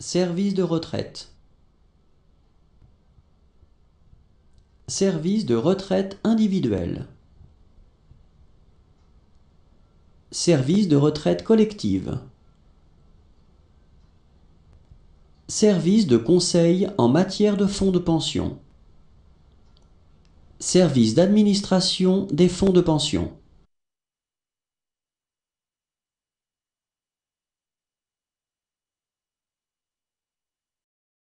Service de retraite. Service de retraite individuelle. Service de retraite collective. Service de conseil en matière de fonds de pension. Service d'administration des fonds de pension.